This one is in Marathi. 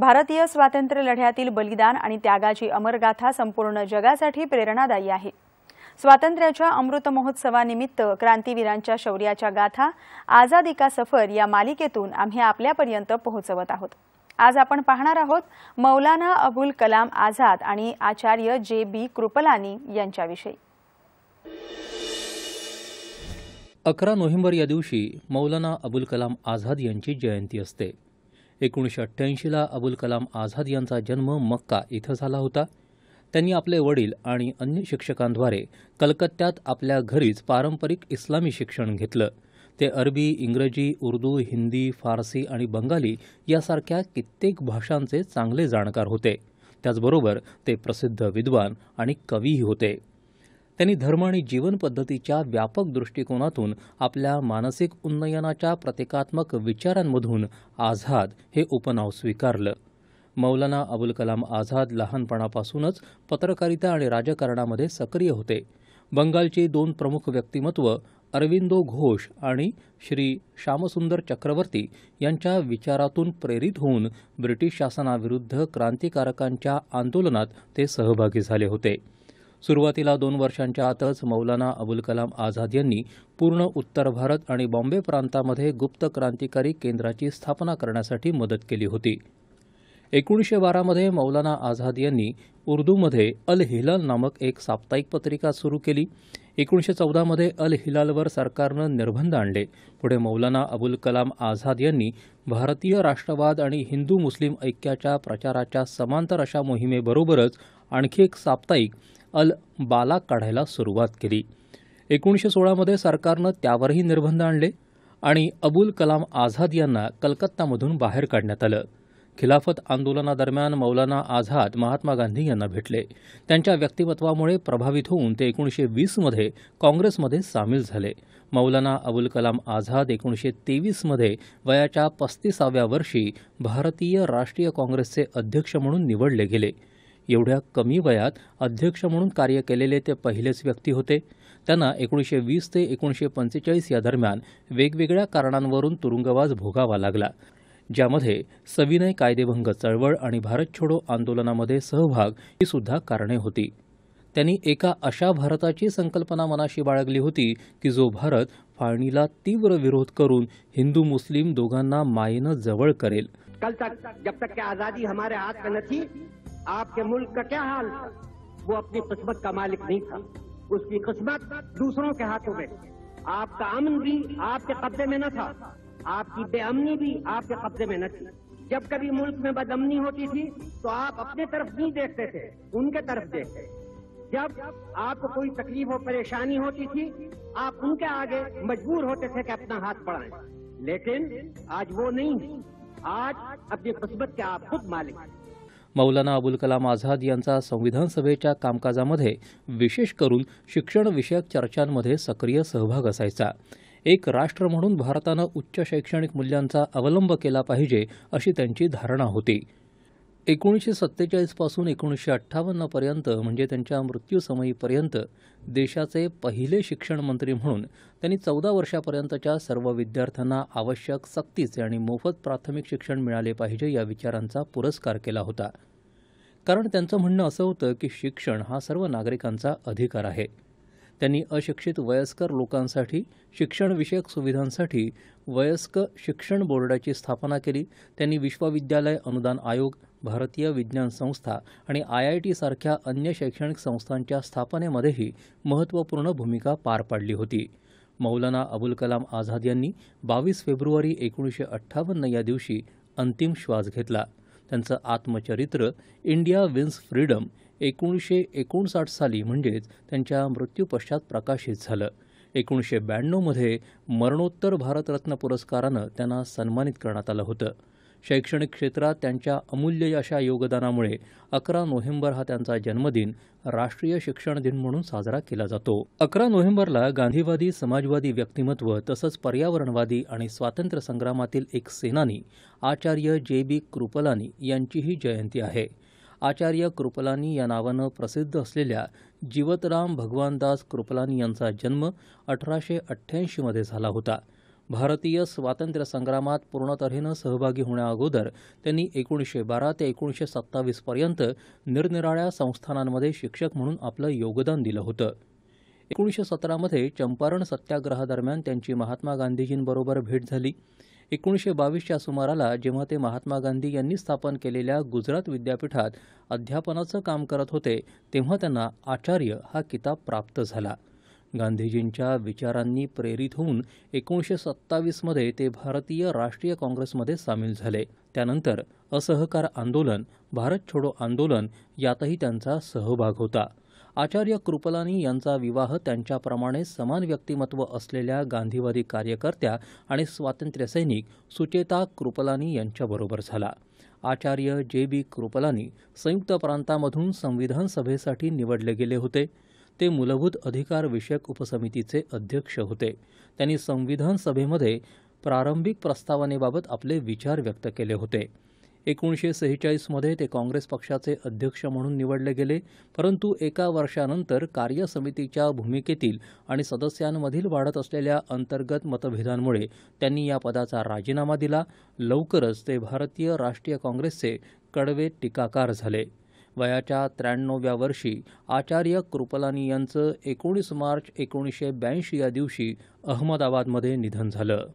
भारतीय स्वातंत्र्य लढ्यातील बलिदान आणि त्यागाची अमरगाथा संपूर्ण जगासाठी प्रेरणादायी आहे स्वातंत्र्याच्या अमृत महोत्सवानिमित्त क्रांतीवीरांच्या शौर्याच्या गाथा आझादी का सफर या मालिकेतून आम्ही आपल्यापर्यंत पोहोचवत आहोत आज आपण पाहणार आहोत मौलाना अबुल कलाम आझाद आणि आचार्य जे बी कृपलानी यांच्याविषयी अकरा नोव्हेंबर या दिवशी मौलाना अबुल कलाम आझाद यांची जयंती असते एकोणीसशे अठ्ठ्याऐंशीला अबुल कलाम आझाद यांचा जन्म मक्का इथं झाला होता त्यांनी आपले वडील आणि अन्य शिक्षकांद्वारे कलकत्त्यात आपल्या घरीच पारंपरिक इस्लामी शिक्षण घेतलं ते अरबी इंग्रजी उर्दू हिंदी फारसी आणि बंगाली यासारख्या कित्येक भाषांचे चांगले जाणकार होते त्याचबरोबर ते प्रसिद्ध विद्वान आणि कवीही होते त्यांनी धर्म आणि जीवनपद्धतीच्या व्यापक दृष्टिकोनातून आपल्या मानसिक उन्नयनाच्या प्रतिकात्मक विचारांमधून आझाद हे उपनाव स्वीकारलं मौलाना अबुल कलाम आझाद लहानपणापासूनच पत्रकारिता आणि राजकारणामध्ये सक्रिय होते बंगालची दोन प्रमुख व्यक्तिमत्व अरविंदो घोष आणि श्री श्यामसुंदर चक्रवर्ती यांच्या विचारातून प्रेरित होऊन ब्रिटिश शासनाविरुद्ध क्रांतिकारकांच्या आंदोलनात ते सहभागी झाले होते सुरुवातीला दोन वर्षांच्या आतच मौलाना अबुल कलाम आझाद यांनी पूर्ण उत्तर भारत आणि बॉम्बे प्रांतामध्ये गुप्त क्रांतिकारी केंद्राची स्थापना करण्यासाठी मदत केली होती एकोणीसशे बारामध्ये मौलाना आझाद यांनी उर्दूमध्ये अल हिलाल नामक एक साप्ताहिक पत्रिका सुरू केली एकोणीसशे चौदामध्ये अल हिलालवर सरकारनं निर्बंध आणले पुढे मौलाना अबुल कलाम आझाद यांनी भारतीय राष्ट्रवाद आणि हिंदू मुस्लिम ऐक्याच्या प्रचाराच्या समांतर अशा मोहिमेबरोबरच आणखी एक साप्ताहिक अल बाला काढायला सुरुवात केली एकोणीसशे सोळामध्ये सरकारनं त्यावरही निर्बंध आणले आणि अबुल कलाम आझाद यांना कलकत्तामधून बाहेर काढण्यात आलं खिलाफत आंदोलनादरम्यान मौलाना आझाद महात्मा गांधी यांना भेटले त्यांच्या व्यक्तिमत्वामुळे प्रभावित होऊन ते एकोणीसशे वीसमध्ये काँग्रेसमध्ये सामील झाले मौलाना अबुल कलाम आझाद एकोणीसशे तेवीसमध्ये वयाच्या पस्तीसाव्या वर्षी भारतीय राष्ट्रीय काँग्रेसचे अध्यक्ष म्हणून निवडले गेले एवढ्या कमी वयात अध्यक्ष म्हणून कार्य केलेले ते पहिलेच व्यक्ती होते त्यांना एकोणीसशे वीस ते एकोणीसशे पंचेचाळीस या दरम्यान वेगवेगळ्या कारणांवरून तुरुंगवास भोगावा लागला ज्यामध्ये सविनय कायदेभंग चळवळ आणि भारत छोडो आंदोलनामध्ये सहभाग ही सुद्धा कारणे होती त्यांनी एका अशा भारताची संकल्पना मनाशी बाळगली होती की जो भारत फाळणीला तीव्र विरोध करून हिंदू मुस्लिम दोघांना मायेनं जवळ करेल कल तक जब तक आजादी हमारे हाथ में आपके मुल्क का क्या हाल था वो अपनी किस्मत का मालिक नहीं था उसकी किस्मत दूसरों के हाथों में आपका अमन भी आपके कब्जे में न था आपकी बेअमनी भी आपके कब्जे में न थी जब कभी मुल्क में बदअमनी होती थी तो आप अपने तरफ नहीं देखते थे उनके तरफ देखते जब आपको कोई तकलीफ और परेशानी होती थी आप उनके आगे मजबूर होते थे कि अपना हाथ बढ़ाएं लेकिन आज वो नहीं आज अपनी किस्मत के आप खुद मालिक हैं मौलाना अबुल कलाम आझाद यांचा संविधान सभेच्या कामकाजामध्ये विशेष करून शिक्षणविषयक चर्चांमध्ये सक्रिय सहभाग असायचा एक राष्ट्र म्हणून भारतानं उच्च शैक्षणिक मूल्यांचा अवलंब केला पाहिजे अशी त्यांची धारणा होती एकोणीसशे सत्तेचाळीसपासून एकोणीसशे अठ्ठावन्नपर्यंत म्हणजे त्यांच्या मृत्यूसमयीपर्यंत देशाचे पहिले शिक्षण मंत्री म्हणून त्यांनी चौदा वर्षापर्यंतच्या सर्व विद्यार्थ्यांना आवश्यक सक्तीचे आणि मोफत प्राथमिक शिक्षण मिळाले पाहिजे या विचारांचा पुरस्कार केला होता कारण त्यांचं म्हणणं असं होतं की शिक्षण हा सर्व नागरिकांचा अधिकार आहे त्यांनी अशिक्षित वयस्कर लोकांसाठी शिक्षणविषयक सुविधांसाठी वयस्क शिक्षण बोर्डाची स्थापना केली त्यांनी विश्वविद्यालय अनुदान आयोग भारतीय विज्ञान संस्था आणि आय आय टीसारख्या अन्य शैक्षणिक संस्थांच्या स्थापनेमध्येही महत्त्वपूर्ण भूमिका पार पाडली होती मौलाना अबुल कलाम आझाद यांनी बावीस फेब्रुवारी एकोणीसशे अठ्ठावन्न या दिवशी अंतिम श्वास घेतला त्यांचं आत्मचरित्र इंडिया विन्स फ्रीडम एकोणीसशे एकोणसाठ साली म्हणजेच त्यांच्या मृत्यूपश्चात प्रकाशित झालं एकोणीसशे ब्याण्णवमध्ये मरणोत्तर भारतरत्न पुरस्कारानं त्यांना सन्मानित करण्यात आलं होतं शैक्षणिक क्षेत्रात त्यांच्या अमूल्य अशा योगदानामुळे अकरा नोव्हेंबर हा त्यांचा जन्मदिन राष्ट्रीय शिक्षण दिन म्हणून साजरा केला जातो अकरा नोव्हेंबरला गांधीवादी समाजवादी व्यक्तिमत्व तसंच पर्यावरणवादी आणि स्वातंत्र्य संग्रामातील एक सेनानी आचार्य जे बी कृपलानी यांचीही जयंती आहे आचार्य कृपलानी या नावानं प्रसिद्ध असलेल्या जीवतराम भगवानदास कृपलानी यांचा जन्म अठराशे अठ्ठ्याऐंशीमध्ये झाला होता भारतीय स्वातंत्र्य संग्रामात पूर्णतरेनं सहभागी होण्याअगोदर त्यांनी एकोणीसशे बारा ते एकोणीसशे सत्तावीसपर्यंत पर्यंत निरनिराळ्या संस्थानांमध्ये शिक्षक म्हणून आपलं योगदान दिलं होतं एकोणीसशे सतरामध्ये चंपारण सत्याग्रहादरम्यान त्यांची महात्मा गांधीजींबरोबर भेट झाली एकोणीसशे बावीसच्या सुमाराला जेव्हा ते महात्मा गांधी यांनी स्थापन केलेल्या गुजरात विद्यापीठात अध्यापनाचं काम करत होते तेव्हा त्यांना आचार्य हा किताब प्राप्त झाला गांधीजींच्या विचारांनी प्रेरित होऊन एकोणीसशे सत्तावीसमध्ये ते भारतीय राष्ट्रीय काँग्रेसमध्ये सामील झाले त्यानंतर असहकार आंदोलन भारत छोडो आंदोलन यातही त्यांचा सहभाग होता आचार्य कृपलानी यांचा विवाह त्यांच्याप्रमाणे समान व्यक्तिमत्व असलेल्या गांधीवादी कार्यकर्त्या आणि स्वातंत्र्यसैनिक सुचेता कृपलानी यांच्याबरोबर झाला आचार्य जे बी कृपलानी संयुक्त प्रांतामधून संविधान सभेसाठी निवडले गेले होते ते मूलभूत अधिकार विषयक उपसमितीचे अध्यक्ष होते त्यांनी संविधान सभेमध्ये प्रारंभिक प्रस्तावनेबाबत आपले विचार व्यक्त केले होते एकोणीसशे सेहेचाळीसमध्ये ते काँग्रेस पक्षाचे अध्यक्ष म्हणून निवडले गेले परंतु एका वर्षानंतर कार्यसमितीच्या भूमिकेतील आणि सदस्यांमधील वाढत असलेल्या अंतर्गत मतभेदांमुळे त्यांनी या पदाचा राजीनामा दिला लवकरच ते भारतीय राष्ट्रीय काँग्रेसचे कडवे टीकाकार झाले वयाच्या त्र्याण्णव्या वर्षी आचार्य कृपलानी यांचं एकोणीस मार्च एकोणीसशे ब्याऐंशी या दिवशी अहमदाबादमध्ये निधन झालं